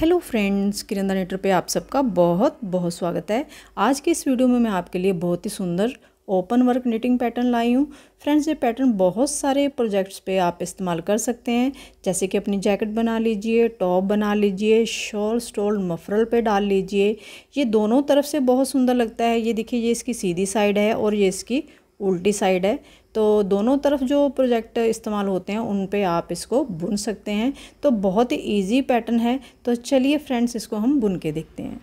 hello friends किरण नेटर पे आप सबका बहुत बहुत स्वागत है आज के इस वीडियो में मैं आपके लिए बहुत ही सुंदर ओपन वर्क निटिंग पैटर्न लाई हूँ फ्रेंड्स ये पैटर्न बहुत सारे प्रोजेक्ट्स पे आप इस्तेमाल कर सकते हैं जैसे कि अपनी जैकेट बना लीजिए टॉप बना लीजिए शॉल स्टोल मफरल पे डाल लीजिए ये दोनों तरफ से बहुत सुंदर लगता है ये देखिए ये इसकी सीधी साइड है और ये इसकी उल्टी साइड है तो दोनों तरफ जो प्रोजेक्ट इस्तेमाल होते हैं उन पे आप इसको बुन सकते हैं तो बहुत ही ईजी पैटर्न है तो चलिए फ्रेंड्स इसको हम बुन के देखते हैं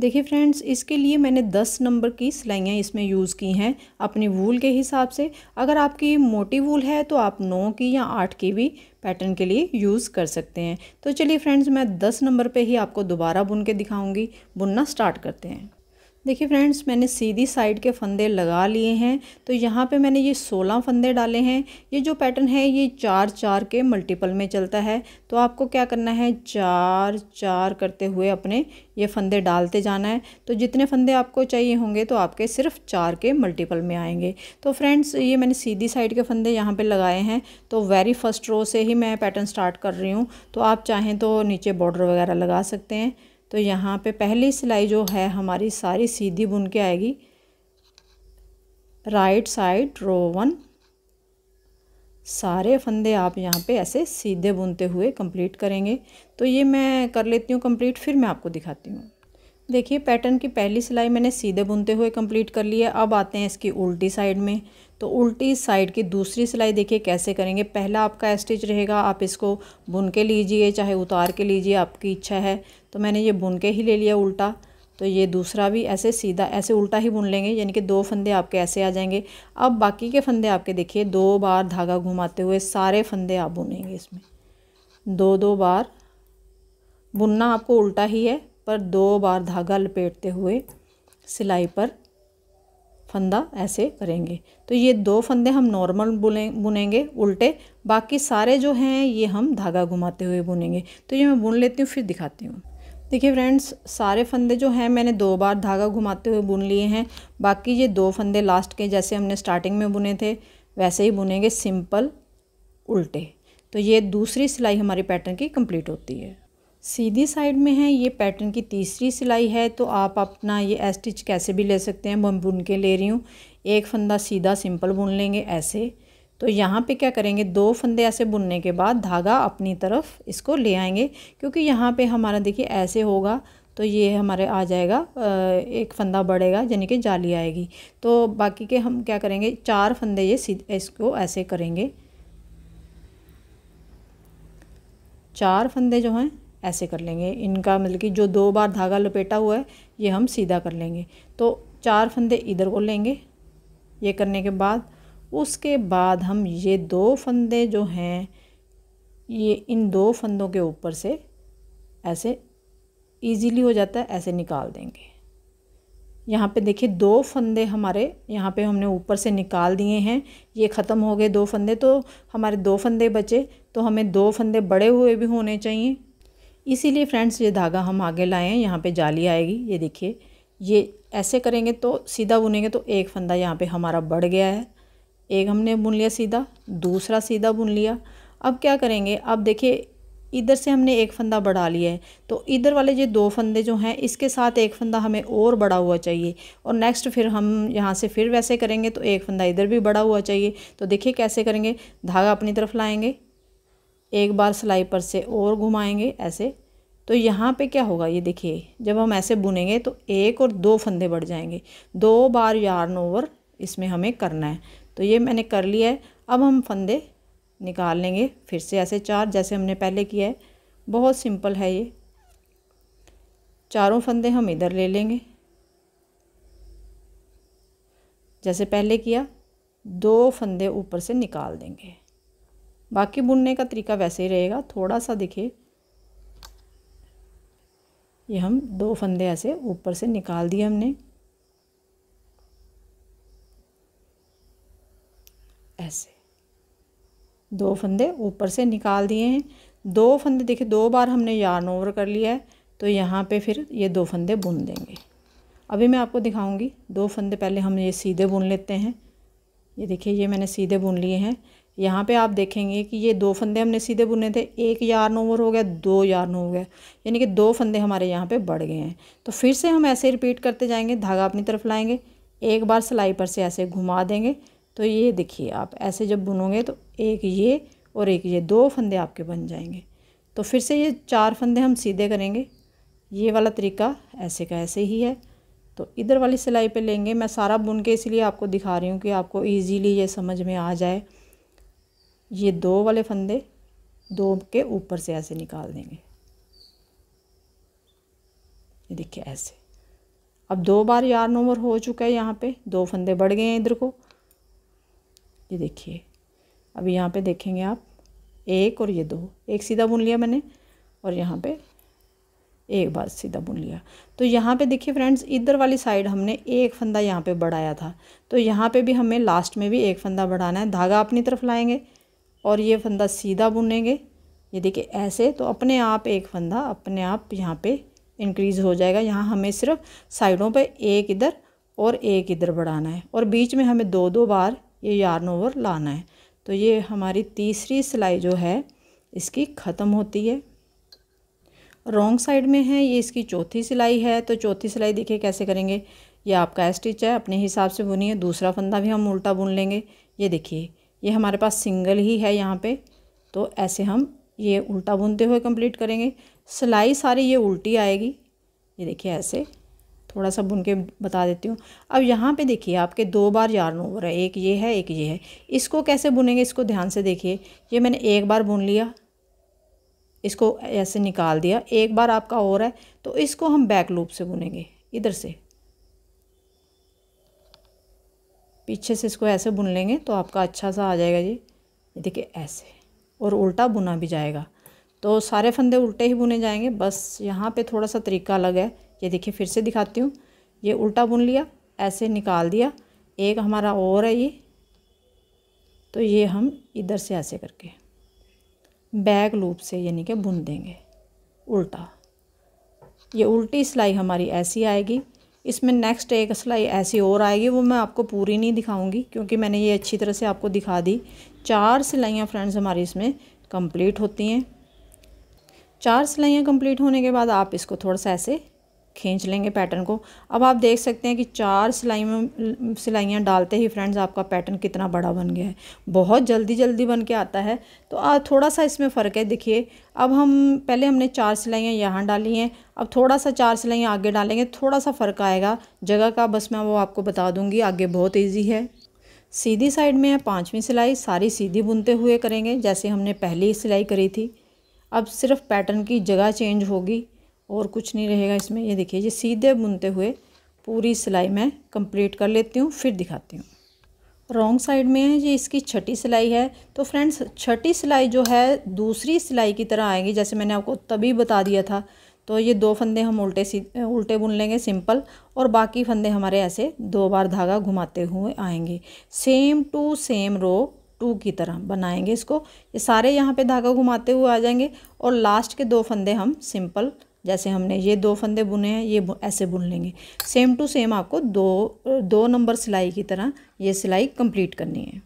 देखिए फ्रेंड्स इसके लिए मैंने 10 नंबर की सिलाइयाँ इसमें यूज़ की हैं अपनी वूल के हिसाब से अगर आपकी मोटी वूल है तो आप 9 की या 8 की भी पैटर्न के लिए यूज़ कर सकते हैं तो चलिए फ्रेंड्स मैं 10 नंबर पे ही आपको दोबारा बुन के दिखाऊंगी बुनना स्टार्ट करते हैं देखिए फ्रेंड्स मैंने सीधी साइड के फंदे लगा लिए हैं तो यहाँ पे मैंने ये सोलह फंदे डाले हैं ये जो पैटर्न है ये चार चार के मल्टीपल में चलता है तो आपको क्या करना है चार चार करते हुए अपने ये फंदे डालते जाना है तो जितने फंदे आपको चाहिए होंगे तो आपके सिर्फ चार के मल्टीपल में आएंगे तो फ्रेंड्स ये मैंने सीधी साइड के फंदे यहाँ पर लगाए हैं तो वेरी फर्स्ट रो से ही मैं पैटर्न स्टार्ट कर रही हूँ तो आप चाहें तो नीचे बॉर्डर वगैरह लगा सकते हैं तो यहाँ पे पहली सिलाई जो है हमारी सारी सीधी बुन के आएगी राइट साइड रो वन सारे फंदे आप यहाँ पे ऐसे सीधे बुनते हुए कंप्लीट करेंगे तो ये मैं कर लेती हूँ कंप्लीट फिर मैं आपको दिखाती हूँ देखिए पैटर्न की पहली सिलाई मैंने सीधे बुनते हुए कंप्लीट कर लिया अब आते हैं इसकी उल्टी साइड में तो उल्टी साइड की दूसरी सिलाई देखिए कैसे करेंगे पहला आपका स्टिच रहेगा आप इसको बुन के लीजिए चाहे उतार के लीजिए आपकी इच्छा है तो मैंने ये बुन के ही ले लिया उल्टा तो ये दूसरा भी ऐसे सीधा ऐसे उल्टा ही बुन लेंगे यानी कि दो फंदे आपके ऐसे आ जाएंगे अब बाकी के फंदे आपके देखिए दो बार धागा घुमाते हुए सारे फंदे आप बुनेंगे इसमें दो दो बार बुनना आपको उल्टा ही है पर दो बार धागा लपेटते हुए सिलाई पर फंदा ऐसे करेंगे तो ये दो फंदे हम नॉर्मल बुने बुनेंगे उल्टे बाकी सारे जो हैं ये हम धागा घुमाते हुए बुनेंगे तो ये मैं बुन लेती हूँ फिर दिखाती हूँ देखिए फ्रेंड्स सारे फंदे जो हैं मैंने दो बार धागा घुमाते हुए बुन लिए हैं बाकी ये दो फंदे लास्ट के जैसे हमने स्टार्टिंग में बुने थे वैसे ही बुनेंगे सिंपल उल्टे तो ये दूसरी सिलाई हमारे पैटर्न की कंप्लीट होती है सीधी साइड में है ये पैटर्न की तीसरी सिलाई है तो आप अपना ये एस्टिच कैसे भी ले सकते हैं मैं बुन के ले रही हूँ एक फंदा सीधा सिंपल बुन लेंगे ऐसे तो यहाँ पे क्या करेंगे दो फंदे ऐसे बुनने के बाद धागा अपनी तरफ इसको ले आएंगे क्योंकि यहाँ पे हमारा देखिए ऐसे होगा तो ये हमारे आ जाएगा एक फंदा बढ़ेगा यानी कि जाली आएगी तो बाकी के हम क्या करेंगे चार फंदे ये सीधे इसको ऐसे करेंगे चार फंदे जो हैं ऐसे कर लेंगे इनका मतलब कि जो दो बार धागा लपेटा हुआ है ये हम सीधा कर लेंगे तो चार फंदे इधर को लेंगे ये करने के बाद उसके बाद हम ये दो फंदे जो हैं ये इन दो फंदों के ऊपर से ऐसे इजीली हो जाता है ऐसे निकाल देंगे यहाँ पे देखिए दो फंदे हमारे यहाँ पे हमने ऊपर से निकाल दिए हैं ये ख़त्म हो गए दो फंदे तो हमारे दो फंदे बचे तो हमें दो फंदे बड़े हुए भी होने चाहिए इसीलिए फ्रेंड्स ये धागा हम आगे लाए हैं यहाँ पे जाली आएगी ये देखिए ये ऐसे करेंगे तो सीधा बुनेंगे तो एक फंदा यहाँ पे हमारा बढ़ गया है एक हमने बुन लिया सीधा दूसरा सीधा बुन लिया अब क्या करेंगे अब देखिए इधर से हमने एक फंदा बढ़ा लिया है तो इधर वाले ये दो फंदे जो हैं इसके साथ एक फंदा हमें और बढ़ा हुआ चाहिए और नेक्स्ट फिर हम यहाँ से फिर वैसे करेंगे तो एक फंदा इधर भी बढ़ा हुआ चाहिए तो देखिए कैसे करेंगे धागा अपनी तरफ लाएंगे एक बार सिलाई पर से और घुमाएंगे ऐसे तो यहाँ पे क्या होगा ये देखिए जब हम ऐसे बुनेंगे तो एक और दो फंदे बढ़ जाएंगे दो बार यार्न ओवर इसमें हमें करना है तो ये मैंने कर लिया है अब हम फंदे निकाल लेंगे फिर से ऐसे चार जैसे हमने पहले किया है बहुत सिंपल है ये चारों फंदे हम इधर ले लेंगे जैसे पहले किया दो फंदे ऊपर से निकाल देंगे बाकी बुनने का तरीका वैसे ही रहेगा थोड़ा सा दिखे ये हम दो फंदे ऐसे ऊपर से निकाल दिए हमने ऐसे दो फंदे ऊपर से निकाल दिए हैं दो फंदे देखिए दो बार हमने यार्न ओवर कर लिया है तो यहाँ पे फिर ये दो फंदे बुन देंगे अभी मैं आपको दिखाऊंगी दो फंदे पहले हम ये सीधे बुन लेते हैं ये देखिए ये मैंने सीधे बुन लिए हैं यहाँ पे आप देखेंगे कि ये दो फंदे हमने सीधे बुने थे एक यार्न ओवर हो गया दो यार्न हो गया यानी कि दो फंदे हमारे यहाँ पे बढ़ गए हैं तो फिर से हम ऐसे रिपीट करते जाएंगे धागा अपनी तरफ लाएंगे एक बार सिलाई पर से ऐसे घुमा देंगे तो ये देखिए आप ऐसे जब बुनोगे तो एक ये और एक ये दो फंदे आपके बन जाएंगे तो फिर से ये चार फंदे हम सीधे करेंगे ये वाला तरीका ऐसे का ऐसे ही है तो इधर वाली सिलाई पे लेंगे मैं सारा बुन के इसलिए आपको दिखा रही हूँ कि आपको इजीली ये समझ में आ जाए ये दो वाले फंदे दो के ऊपर से ऐसे निकाल देंगे ये देखिए ऐसे अब दो बार यार्न ओवर हो चुका है यहाँ पे दो फंदे बढ़ गए हैं इधर को ये देखिए अब यहाँ पे देखेंगे आप एक और ये दो एक सीधा बुन लिया मैंने और यहाँ पे एक बार सीधा बुन लिया तो यहाँ पे देखिए फ्रेंड्स इधर वाली साइड हमने एक फंदा यहाँ पे बढ़ाया था तो यहाँ पे भी हमें लास्ट में भी एक फंदा बढ़ाना है धागा अपनी तरफ लाएंगे और ये फंदा सीधा बुनेंगे ये देखिए ऐसे तो अपने आप एक फंदा अपने आप यहाँ पे इंक्रीज़ हो जाएगा यहाँ हमें सिर्फ साइडों पर एक इधर और एक इधर बढ़ाना है और बीच में हमें दो दो बार ये यार्न ओवर लाना है तो ये हमारी तीसरी सिलाई जो है इसकी ख़त्म होती है रॉन्ग साइड में है ये इसकी चौथी सिलाई है तो चौथी सिलाई देखिए कैसे करेंगे ये आपका स्टिच है अपने हिसाब से बुनिए दूसरा फंदा भी हम उल्टा बुन लेंगे ये देखिए ये हमारे पास सिंगल ही है यहाँ पे तो ऐसे हम ये उल्टा बुनते हुए कंप्लीट करेंगे सिलाई सारी ये उल्टी आएगी ये देखिए ऐसे थोड़ा सा बुन के बता देती हूँ अब यहाँ पे देखिए आपके दो बार यार्न ओवर है एक ये है एक ये है इसको कैसे बुनेंगे इसको ध्यान से देखिए ये मैंने एक बार बुन लिया इसको ऐसे निकाल दिया एक बार आपका और है तो इसको हम बैक लूप से बुनेंगे इधर से पीछे से इसको ऐसे बुन लेंगे तो आपका अच्छा सा आ जाएगा जी देखिए ऐसे और उल्टा बुना भी जाएगा तो सारे फंदे उल्टे ही बुने जाएंगे बस यहाँ पे थोड़ा सा तरीका अलग है ये देखिए फिर से दिखाती हूँ ये उल्टा बुन लिया ऐसे निकाल दिया एक हमारा और है ये तो ये हम इधर से ऐसे करके बैक लूप से यानी कि बुन देंगे उल्टा ये उल्टी सिलाई हमारी ऐसी आएगी इसमें नेक्स्ट एक सिलाई ऐसी और आएगी वो मैं आपको पूरी नहीं दिखाऊंगी क्योंकि मैंने ये अच्छी तरह से आपको दिखा दी चार सिलाइयाँ फ्रेंड्स हमारी इसमें कंप्लीट होती हैं चार सिलाइयाँ कंप्लीट होने के बाद आप इसको थोड़ा सा ऐसे खींच लेंगे पैटर्न को अब आप देख सकते हैं कि चार सिलाई में सिलाइयाँ डालते ही फ्रेंड्स आपका पैटर्न कितना बड़ा बन गया है बहुत जल्दी जल्दी बन के आता है तो आ, थोड़ा सा इसमें फ़र्क है देखिए अब हम पहले हमने चार सिलाइयाँ यहाँ डाली हैं अब थोड़ा सा चार सिलाइयाँ आगे डालेंगे थोड़ा सा फ़र्क आएगा जगह का बस मैं वो आपको बता दूँगी आगे बहुत ईजी है सीधी साइड में है पाँचवीं सिलाई सारी सीधी बुनते हुए करेंगे जैसे हमने पहली सिलाई करी थी अब सिर्फ पैटर्न की जगह चेंज होगी और कुछ नहीं रहेगा इसमें ये देखिए ये सीधे बुनते हुए पूरी सिलाई मैं कंप्लीट कर लेती हूँ फिर दिखाती हूँ रॉन्ग साइड में है ये इसकी छठी सिलाई है तो फ्रेंड्स छठी सिलाई जो है दूसरी सिलाई की तरह आएगी जैसे मैंने आपको तभी बता दिया था तो ये दो फंदे हम उल्टे सी उल्टे बुन लेंगे सिंपल और बाकी फंदे हमारे ऐसे दो बार धागा घुमाते हुए आएंगे same to same row two की तरह बनाएंगे इसको ये सारे यहाँ पे धागा घुमाते हुए आ जाएंगे और लास्ट के दो फंदे हम सिंपल जैसे हमने ये दो फंदे बुने हैं ये ऐसे बुन लेंगे सेम टू सेम आपको दो दो नंबर सिलाई की तरह ये सिलाई कंप्लीट करनी है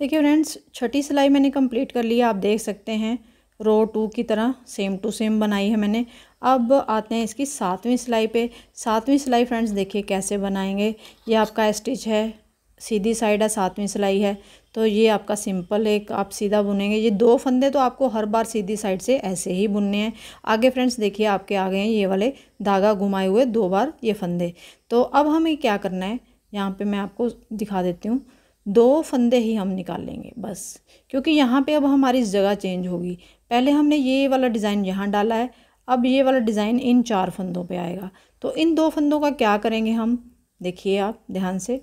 देखिए फ्रेंड्स छठी सिलाई मैंने कंप्लीट कर ली आप देख सकते हैं रो टू की तरह सेम टू सेम बनाई है मैंने अब आते हैं इसकी सातवीं सिलाई पे सातवीं सिलाई फ्रेंड्स देखिए कैसे बनाएंगे ये आपका स्टिच है सीधी साइड है सातवीं सिलाई है तो ये आपका सिंपल एक आप सीधा बुनेंगे ये दो फंदे तो आपको हर बार सीधी साइड से ऐसे ही बुनने हैं आगे फ्रेंड्स देखिए आपके आ गए हैं ये वाले धागा घुमाए हुए दो बार ये फंदे तो अब हमें क्या करना है यहाँ पे मैं आपको दिखा देती हूँ दो फंदे ही हम निकाल लेंगे बस क्योंकि यहाँ पर अब हमारी जगह चेंज होगी पहले हमने ये वाला डिज़ाइन यहाँ डाला है अब ये वाला डिज़ाइन इन चार फंदों पर आएगा तो इन दो फंदों का क्या करेंगे हम देखिए आप ध्यान से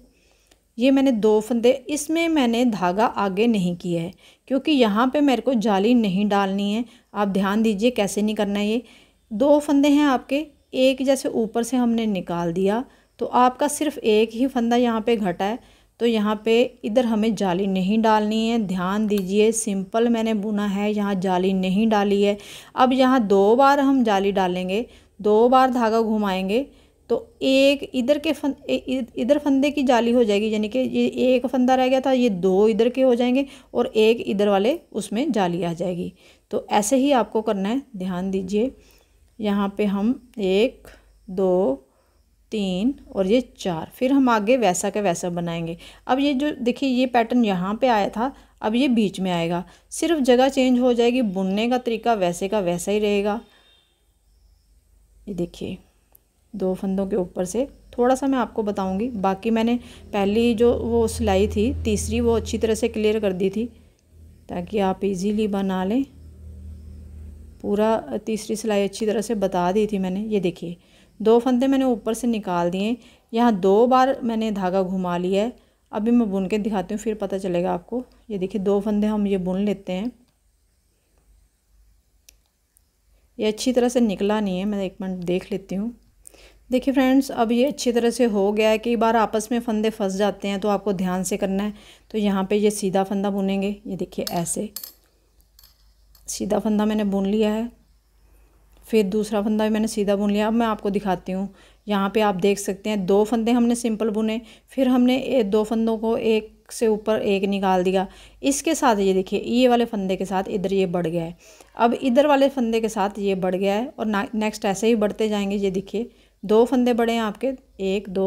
ये मैंने दो फंदे इसमें मैंने धागा आगे नहीं किया है क्योंकि यहाँ पे मेरे को जाली नहीं डालनी है आप ध्यान दीजिए कैसे नहीं करना ये दो फंदे हैं आपके एक जैसे ऊपर से हमने निकाल दिया तो आपका सिर्फ एक ही फंदा यहाँ पे घटा है तो यहाँ पे इधर हमें जाली नहीं डालनी है ध्यान दीजिए सिंपल मैंने बुना है यहाँ जाली नहीं डाली है अब यहाँ दो बार हम जाली डालेंगे दो बार धागा घुमाएँगे तो एक इधर के फन इधर फंदे की जाली हो जाएगी यानी कि ये एक फंदा रह गया था ये दो इधर के हो जाएंगे और एक इधर वाले उसमें जाली आ जाएगी तो ऐसे ही आपको करना है ध्यान दीजिए यहाँ पे हम एक दो तीन और ये चार फिर हम आगे वैसा का वैसा बनाएंगे अब ये जो देखिए ये पैटर्न यहाँ पे आया था अब ये बीच में आएगा सिर्फ जगह चेंज हो जाएगी बुनने का तरीका वैसे का वैसा ही रहेगा ये देखिए दो फंदों के ऊपर से थोड़ा सा मैं आपको बताऊंगी बाकी मैंने पहली जो वो सिलाई थी तीसरी वो अच्छी तरह से क्लियर कर दी थी ताकि आप इजीली बना लें पूरा तीसरी सिलाई अच्छी तरह से बता दी थी मैंने ये देखिए दो फंदे मैंने ऊपर से निकाल दिए यहाँ दो बार मैंने धागा घुमा लिया है अभी मैं बुन के दिखाती हूँ फिर पता चलेगा आपको ये देखिए दो फंदे हम ये बुन लेते हैं ये अच्छी तरह से निकला नहीं है मैं एक मिनट देख लेती हूँ देखिए फ्रेंड्स अब ये अच्छी तरह से हो गया है कई बार आपस में फंदे फंस जाते हैं तो आपको ध्यान से करना है तो यहाँ पे ये सीधा फंदा बुनेंगे ये देखिए ऐसे सीधा फंदा मैंने बुन लिया है फिर दूसरा फंदा भी मैंने सीधा बुन लिया अब मैं आपको दिखाती हूँ यहाँ पे आप देख सकते हैं दो फंदे हमने सिंपल बुने फिर हमने दो फंदों को एक से ऊपर एक निकाल दिया इसके साथ ये देखिए ये वाले फंदे के साथ इधर ये बढ़ गया है अब इधर वाले फंदे के साथ ये बढ़ गया है और नेक्स्ट ऐसे ही बढ़ते जाएंगे ये देखिए दो फंदे बड़े हैं आपके एक दो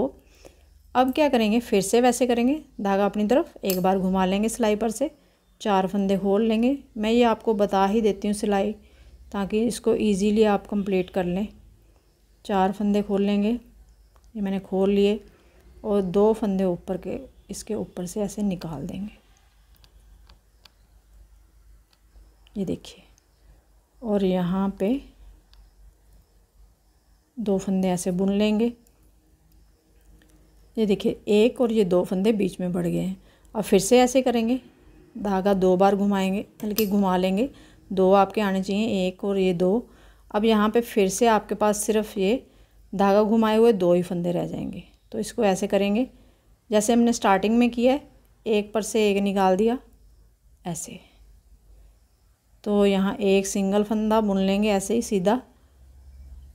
अब क्या करेंगे फिर से वैसे करेंगे धागा अपनी तरफ एक बार घुमा लेंगे सिलाई पर से चार फंदे होल लेंगे मैं ये आपको बता ही देती हूँ सिलाई ताकि इसको इजीली आप कंप्लीट कर लें चार फंदे खोल लेंगे ये मैंने खोल लिए और दो फंदे ऊपर के इसके ऊपर से ऐसे निकाल देंगे ये देखिए और यहाँ पे दो फंदे ऐसे बुन लेंगे ये देखिए एक और ये दो फंदे बीच में बढ़ गए हैं अब फिर से ऐसे करेंगे धागा दो बार घुमाएंगे हल्की घुमा लेंगे दो आपके आने चाहिए एक और ये दो अब यहाँ पे फिर से आपके पास सिर्फ ये धागा घुमाए हुए दो ही फंदे रह जाएंगे तो इसको ऐसे करेंगे जैसे हमने स्टार्टिंग में किया है एक पर से एक निकाल दिया ऐसे तो यहाँ एक सिंगल फंदा बुन लेंगे ऐसे ही सीधा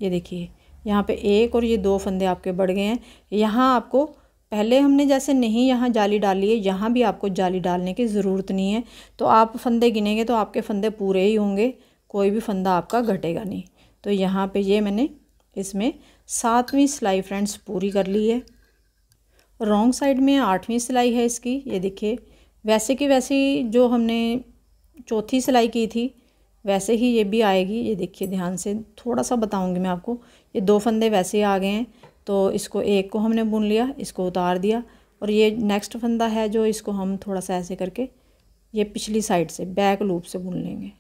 ये देखिए यहाँ पे एक और ये दो फंदे आपके बढ़ गए हैं यहाँ आपको पहले हमने जैसे नहीं यहाँ जाली डाली है यहाँ भी आपको जाली डालने की ज़रूरत नहीं है तो आप फंदे गिनेंगे तो आपके फंदे पूरे ही होंगे कोई भी फंदा आपका घटेगा नहीं तो यहाँ पे ये मैंने इसमें सातवीं सिलाई फ्रेंड्स पूरी कर ली है रॉन्ग साइड में आठवीं सिलाई है इसकी ये देखिए वैसे कि वैसे जो हमने चौथी सिलाई की थी वैसे ही ये भी आएगी ये देखिए ध्यान से थोड़ा सा बताऊंगी मैं आपको ये दो फंदे वैसे ही आ गए हैं तो इसको एक को हमने बुन लिया इसको उतार दिया और ये नेक्स्ट फंदा है जो इसको हम थोड़ा सा ऐसे करके ये पिछली साइड से बैक लूप से बुन लेंगे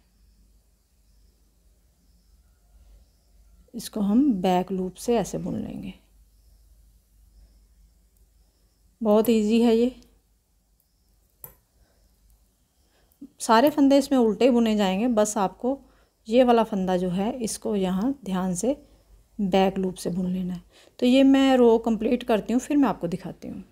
इसको हम बैक लूप से ऐसे बुन लेंगे बहुत इजी है ये सारे फंदे इसमें उल्टे बुने जाएंगे बस आपको ये वाला फंदा जो है इसको यहाँ ध्यान से बैक लूप से बुन लेना है तो ये मैं रो कंप्लीट करती हूँ फिर मैं आपको दिखाती हूँ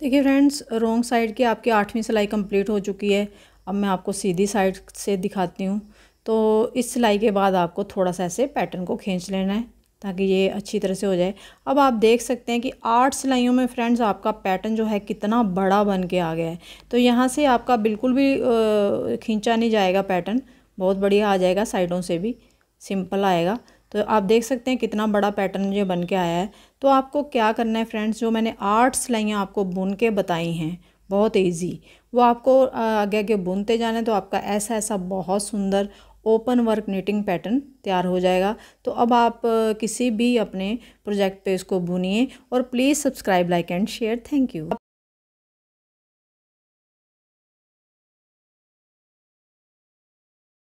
देखिए फ्रेंड्स रोंग साइड की आपकी आठवीं सिलाई कंप्लीट हो चुकी है अब मैं आपको सीधी साइड से दिखाती हूँ तो इस सिलाई के बाद आपको थोड़ा सा ऐसे पैटर्न को खींच लेना है ताकि ये अच्छी तरह से हो जाए अब आप देख सकते हैं कि आठ सिलाइयों में फ्रेंड्स आपका पैटर्न जो है कितना बड़ा बन के आ गया है तो यहाँ से आपका बिल्कुल भी खींचा नहीं जाएगा पैटर्न बहुत बढ़िया आ जाएगा साइडों से भी सिंपल आएगा तो आप देख सकते हैं कितना बड़ा पैटर्न ये बन के आया है तो आपको क्या करना है फ्रेंड्स जो मैंने आठ सिलाइयाँ आपको बुन के बताई हैं बहुत ईजी वो आपको आगे आगे बुनते जाना है तो आपका ऐसा ऐसा बहुत सुंदर ओपन वर्क नीटिंग पैटर्न तैयार हो जाएगा तो अब आप किसी भी अपने प्रोजेक्ट पे इसको बुनिए और please subscribe like and share thank you